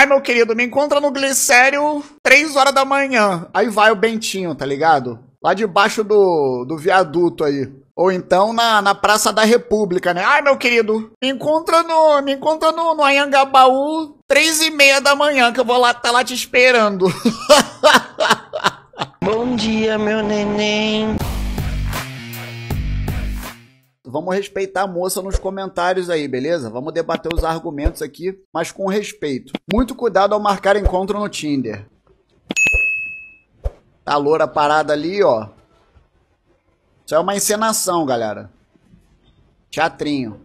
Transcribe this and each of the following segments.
Ai, meu querido, me encontra no glicério 3 horas da manhã. Aí vai o Bentinho, tá ligado? Lá debaixo do, do viaduto aí. Ou então na, na Praça da República, né? Ai, meu querido, me encontra no, me encontra no, no Anhangabaú, três e meia da manhã, que eu vou lá, tá lá te esperando. Bom dia, meu neném. Vamos respeitar a moça nos comentários aí, beleza? Vamos debater os argumentos aqui, mas com respeito. Muito cuidado ao marcar encontro no Tinder. Tá a loura parada ali, ó. Isso é uma encenação, galera. Teatrinho.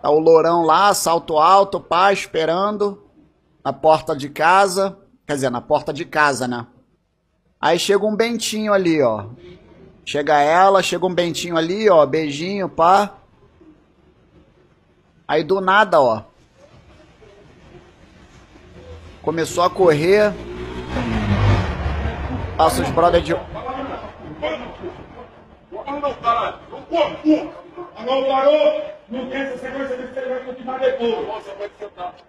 Tá o lourão lá, salto alto, pá, esperando. Na porta de casa. Quer dizer, na porta de casa, né? Aí chega um Bentinho ali, ó. Chega ela, chega um Bentinho ali, ó, beijinho, pá. Aí do nada, ó. Começou a correr. Passa os brother de.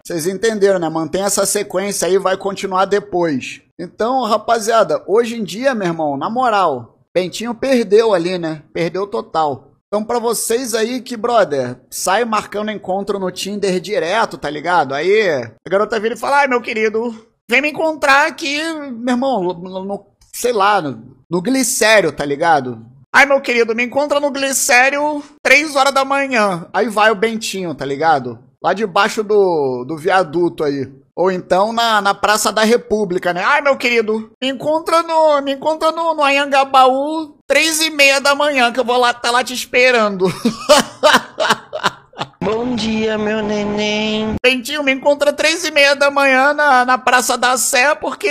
Vocês entenderam, né? Mantém essa sequência aí, vai continuar depois. Então, rapaziada, hoje em dia, meu irmão, na moral, Bentinho perdeu ali, né? Perdeu total. Então, para vocês aí que, brother, sai marcando encontro no Tinder direto, tá ligado? Aí a garota vira e fala: ai, meu querido, vem me encontrar aqui, meu irmão, no, no sei lá, no, no glicério, tá ligado? Ai, meu querido, me encontra no glicério 3 horas da manhã. Aí vai o Bentinho, tá ligado? lá debaixo do, do viaduto aí. Ou então na, na Praça da República, né? Ai, meu querido, me encontra no, me encontra no, no Anhangabaú, três e meia da manhã, que eu vou lá, tá lá te esperando. Bom dia, meu neném. Bentinho, me encontra três e meia da manhã na, na Praça da Sé, porque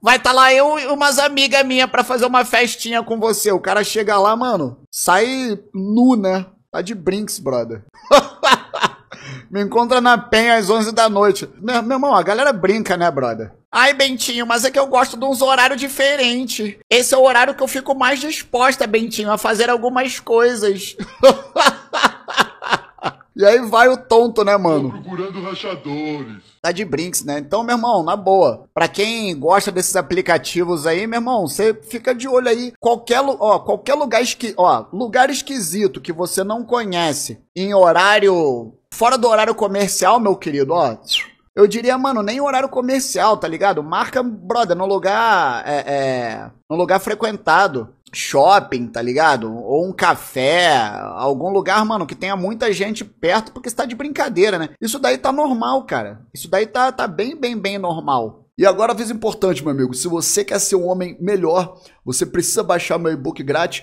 vai estar tá lá eu e umas amigas minhas para fazer uma festinha com você. O cara chega lá, mano, sai nu, né? Tá de brinks, brother. Me encontra na Penha às 11 da noite. Meu, meu irmão, a galera brinca, né, brother? Ai, Bentinho, mas é que eu gosto de uns horários diferentes. Esse é o horário que eu fico mais disposta, Bentinho, a fazer algumas coisas. E aí vai o tonto, né, mano? Tô procurando rachadores. Tá de brinks, né? Então, meu irmão, na boa. Pra quem gosta desses aplicativos aí, meu irmão, você fica de olho aí. Qualquer, ó, qualquer lugar, esqui, ó, lugar esquisito que você não conhece em horário Fora do horário comercial, meu querido, ó. Eu diria, mano, nem horário comercial, tá ligado? Marca, brother, no lugar. É, é, no lugar frequentado. Shopping, tá ligado? Ou um café, algum lugar, mano, que tenha muita gente perto, porque está de brincadeira, né? Isso daí tá normal, cara. Isso daí tá, tá bem, bem, bem normal. E agora, aviso importante, meu amigo: se você quer ser um homem melhor, você precisa baixar meu e-book grátis